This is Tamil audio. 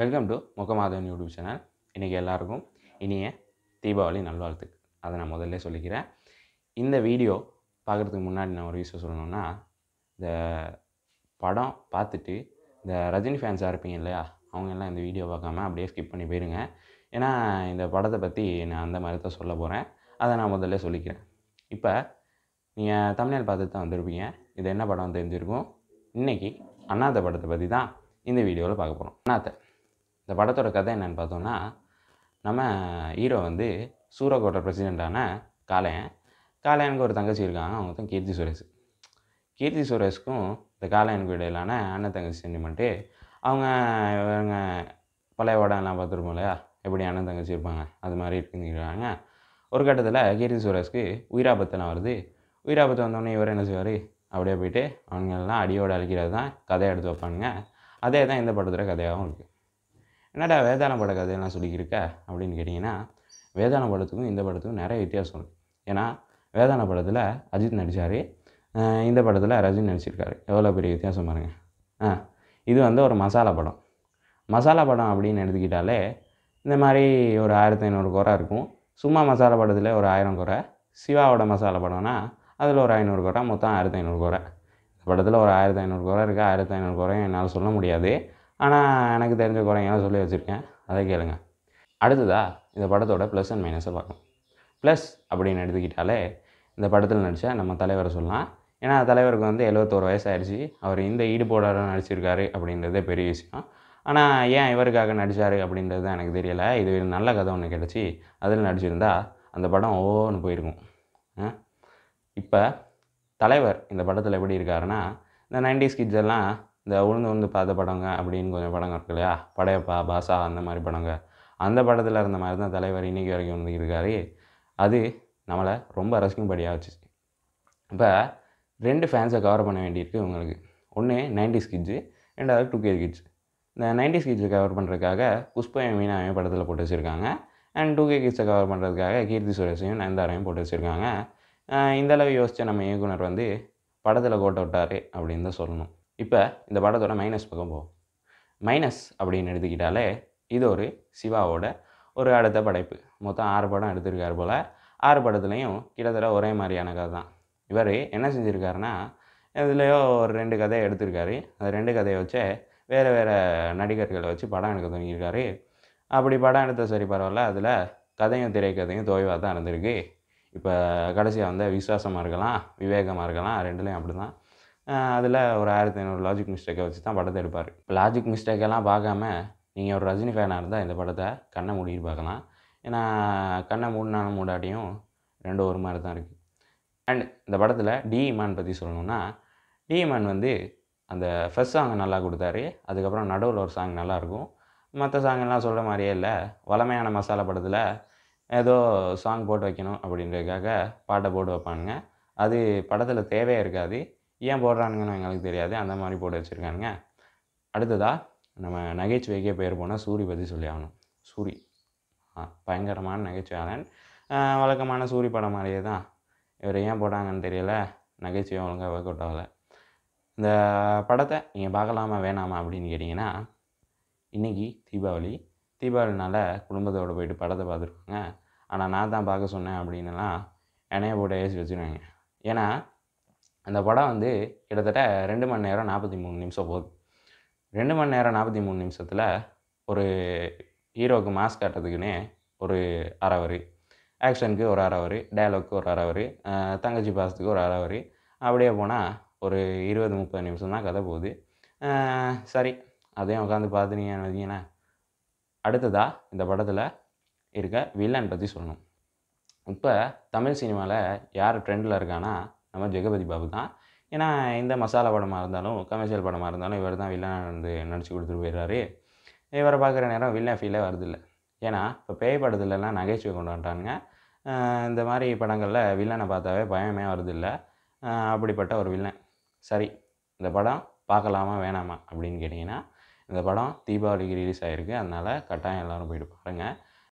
welcome to Mugamadhavan YouTube channel இன்றைக்கி எல்லாருக்கும் இனிய தீபாவளி நல்வாழ்த்துக்கு அதை நான் முதல்ல சொல்லிக்கிறேன் இந்த வீடியோ பார்க்குறதுக்கு முன்னாடி நான் ஒரு விஷயம் சொல்லணும்னா இந்த படம் பார்த்துட்டு இந்த ரஜினி ஃபேன்ஸாக இருப்பீங்க இல்லையா அவங்க எல்லாம் இந்த வீடியோ பார்க்காம அப்படியே ஸ்கிப் பண்ணி போயிருங்க ஏன்னா இந்த படத்தை பற்றி நான் அந்த மாதிரி தான் சொல்ல போகிறேன் அதை நான் முதல்ல சொல்லிக்கிறேன் இப்போ நீங்கள் தமிழ்நாள் பார்த்துட்டு தான் வந்திருப்பீங்க இது என்ன படம் தெரிஞ்சிருக்கும் இன்றைக்கி அண்ணாத்த படத்தை பற்றி தான் இந்த வீடியோவில் பார்க்க போகிறோம் அண்ணாத்தை இந்த படத்தோட கதை என்னென்னு பார்த்தோம்னா நம்ம ஹீரோ வந்து சூரகோட்டை பிரசிடெண்டான காளையன் காளையனுக்கு ஒரு தங்கச்சி இருக்காங்க அவங்க தான் கீர்த்தி சுரேஷ் கீர்த்தி சுரேஷ்க்கும் இந்த காளையனுக்கு இடையிலான அண்ணன் தங்கச்சி சென்டிமெண்ட்டு அவங்க இவங்க பழைய எல்லாம் பார்த்துருப்போம் இல்லையா எப்படி அண்ணன் தங்கச்சி இருப்பாங்க அது மாதிரி இருக்குங்கிறாங்க ஒரு கட்டத்தில் கீர்த்தி சுரேஷ்க்கு உயிராபத்தெல்லாம் வருது உயிராபத்து வந்தோடனே இவர் என்ன செய்வார் அப்படியே போயிட்டு அவங்களெல்லாம் அடியோடு அழிக்கிறது தான் கதையை எடுத்து வைப்பானுங்க அதே தான் இந்த படத்தில் கதையாகவும் இருக்குது என்னடா வேதாள பட கதையெல்லாம் சொல்லிக்கிருக்க அப்படின்னு கேட்டிங்கன்னா வேதாள படத்துக்கும் இந்த படத்துக்கும் நிறைய வித்தியாசம் இருக்குது ஏன்னா வேதாள படத்தில் அஜித் நடித்தார் இந்த படத்தில் ரஜினி நடிச்சிருக்காரு எவ்வளோ பெரிய வித்தியாசம் பாருங்கள் ஆ இது வந்து ஒரு மசாலா படம் மசாலா படம் அப்படின்னு எடுத்துக்கிட்டாலே இந்த மாதிரி ஒரு ஆயிரத்தி ஐநூறு குறை இருக்கும் சும்மா மசாலா படத்தில் ஒரு ஆயிரம் குறை சிவாவோட மசாலா படம்னா அதில் ஒரு ஐநூறு குறை மொத்தம் ஆயிரத்தி ஐநூறு குறை இந்த படத்தில் ஒரு ஆயிரத்தி ஐநூறு குறை இருக்குது ஆயிரத்தி ஐநூறு குறையும் என்னால் சொல்ல முடியாது ஆனால் எனக்கு தெரிஞ்ச குறைங்கெல்லாம் சொல்லி வச்சுருக்கேன் அதை கேளுங்க அடுத்ததா இந்த படத்தோட ப்ளஸ் அண்ட் மைனஸை பார்க்கணும் ப்ளஸ் அப்படின்னு எடுத்துக்கிட்டாலே இந்த படத்தில் நடித்த நம்ம தலைவரை சொல்லலாம் ஏன்னா தலைவருக்கு வந்து எழுபத்தோரு வயசாகிடுச்சு அவர் இந்த ஈடுபாடோட நடிச்சிருக்காரு அப்படின்றதே பெரிய விஷயம் ஆனால் ஏன் இவருக்காக நடித்தார் அப்படின்றது தான் எனக்கு தெரியலை இது நல்ல கதை ஒன்று கிடச்சி அதில் நடிச்சிருந்தா அந்த படம் ஒவ்வொன்று போயிருக்கும் இப்போ தலைவர் இந்த படத்தில் எப்படி இருக்காருன்னா இந்த நைன்டிஸ் கிட்ஸ் எல்லாம் இந்த உளுந்து உளுந்து பார்த்த படங்க அப்படின்னு கொஞ்சம் படங்கள் இருக்கு இல்லையா படையப்பா பாசா அந்த மாதிரி படங்கள் அந்த படத்தில் இருந்த மாதிரி தான் தலைவர் இன்றைக்கி வரைக்கும் இருக்காரு அது நம்மளை ரொம்ப ரசிக்கும்படியாக வச்சுச்சு இப்போ ரெண்டு ஃபேன்ஸை கவர் பண்ண வேண்டியிருக்கு உங்களுக்கு ஒன்று நைன்டிஸ் கிட்ஸு ரெண்டாவது டூ கே கிட்ஸ் இந்த நைன்டிஸ் கிட்ஸை கவர் பண்ணுறதுக்காக புஷ்பம் மீனாவையும் படத்தில் போட்டு வச்சுருக்காங்க அண்ட் டூ கே கிட்ஸை கவர் பண்ணுறதுக்காக கீர்த்தி சுரேஷையும் நயன்தாரையும் போட்டு வச்சுருக்காங்க இந்தளவு யோசித்த நம்ம இயக்குனர் வந்து படத்தில் கோட்டை விட்டார் அப்படின்னு தான் சொல்லணும் இப்போ இந்த படத்தோட மைனஸ் பக்கம் போகும் மைனஸ் அப்படின்னு எடுத்துக்கிட்டாலே இது ஒரு சிவாவோட ஒரு அடுத்த படைப்பு மொத்தம் ஆறு படம் எடுத்திருக்காரு போல் ஆறு படத்துலேயும் கிட்டத்தட்ட ஒரே மாதிரியான கதை தான் இவர் என்ன செஞ்சுருக்காருன்னா இதுலேயோ ஒரு ரெண்டு கதையை எடுத்திருக்காரு அந்த ரெண்டு கதையை வச்சு வேறு வேறு நடிகர்களை வச்சு படம் எடுக்க தொடங்கியிருக்காரு அப்படி படம் எடுத்த சரி பரவாயில்ல அதில் கதையும் திரைக்கதையும் தோய்வாக தான் இருந்திருக்கு இப்போ கடைசியாக வந்து விசுவாசமாக இருக்கலாம் விவேகமாக இருக்கலாம் ரெண்டுலேயும் அப்படி தான் அதில் ஒரு ஆயிரத்தி ஐநூறு லாஜிக் மிஸ்டேக்கை வச்சு தான் படத்தை எடுப்பார் இப்போ லாஜிக் மிஸ்டேக்கெல்லாம் பார்க்காம நீங்கள் ஒரு ரஜினி ஃபேனாக இருந்தால் இந்த படத்தை கண்ணை மூடிட்டு பார்க்கலாம் ஏன்னா கண்ணை மூடினாலும் மூடாட்டியும் ரெண்டும் ஒரு மாதிரி தான் இருக்குது அண்ட் இந்த படத்தில் டி இமான் பற்றி சொல்லணும்னா டி இமான் வந்து அந்த ஃபஸ்ட் சாங் நல்லா கொடுத்தாரு அதுக்கப்புறம் நடுவில் ஒரு சாங் நல்லாயிருக்கும் மற்ற சாங்கெல்லாம் சொல்கிற மாதிரியே இல்லை வளமையான மசாலா படத்தில் ஏதோ சாங் போட்டு வைக்கணும் அப்படின்றதுக்காக பாட்டை போட்டு வைப்பானுங்க அது படத்தில் தேவையே இருக்காது ஏன் போடுறானுங்கன்னு எங்களுக்கு தெரியாது அந்த மாதிரி போட்டு வச்சுருக்கானுங்க அடுத்ததாக நம்ம நகைச்சுவைக்கே பேர் போனால் சூரி பற்றி சொல்லி ஆகணும் சூரி பயங்கரமான நகைச்சுவையாளன் வழக்கமான சூரி படம் மாதிரியே தான் இவர் ஏன் போட்டாங்கன்னு தெரியல நகைச்சுவை ஒழுங்காக ஒர்க் அவுட் ஆகலை இந்த படத்தை நீங்கள் பார்க்கலாமா வேணாமா அப்படின்னு கேட்டிங்கன்னா இன்றைக்கி தீபாவளி தீபாவளினால் குடும்பத்தோடு போய்ட்டு படத்தை பார்த்துருக்காங்க ஆனால் நான் தான் பார்க்க சொன்னேன் அப்படின்னுலாம் என்னையை போட்டு ஏசி வச்சுருவாங்க ஏன்னா அந்த படம் வந்து கிட்டத்தட்ட ரெண்டு மணி நேரம் நாற்பத்தி மூணு நிமிஷம் போகுது ரெண்டு மணி நேரம் நாற்பத்தி மூணு நிமிஷத்தில் ஒரு ஹீரோவுக்கு மாஸ்க் காட்டுறதுக்குன்னே ஒரு அரை ஆக்ஷனுக்கு ஒரு அரை டைலாக்கு ஒரு அரை தங்கச்சி பாசத்துக்கு ஒரு அரை அப்படியே போனால் ஒரு இருபது முப்பது நிமிஷம் தான் கதை போகுது சரி அதையும் உட்காந்து பார்த்துனீங்கன்னு வந்தீங்கன்னா அடுத்ததாக இந்த படத்தில் இருக்க வில்லன் பற்றி சொல்லணும் இப்போ தமிழ் சினிமாவில் யார் ட்ரெண்டில் இருக்கான்னா நம்ம ஜெகபதி பாபு தான் ஏன்னா இந்த மசாலா படமாக இருந்தாலும் கமர்ஷியல் படமாக இருந்தாலும் இவர் தான் வில்லன் வந்து நடிச்சு கொடுத்துட்டு போயிடுறாரு இவரை பார்க்குற நேரம் வில்லன் ஃபீலே வருதில்லை ஏன்னா இப்போ பேய் படத்துலலாம் நகைச்சுவை கொண்டு வந்துட்டானுங்க இந்த மாதிரி படங்களில் வில்லனை பார்த்தாவே பயமே வருதில்லை அப்படிப்பட்ட ஒரு வில்லன் சரி இந்த படம் பார்க்கலாமா வேணாமா அப்படின்னு கேட்டிங்கன்னா இந்த படம் தீபாவளிக்கு ரிலீஸ் ஆகிருக்கு அதனால் கட்டாயம் எல்லோரும் போயிட்டு பாருங்கள்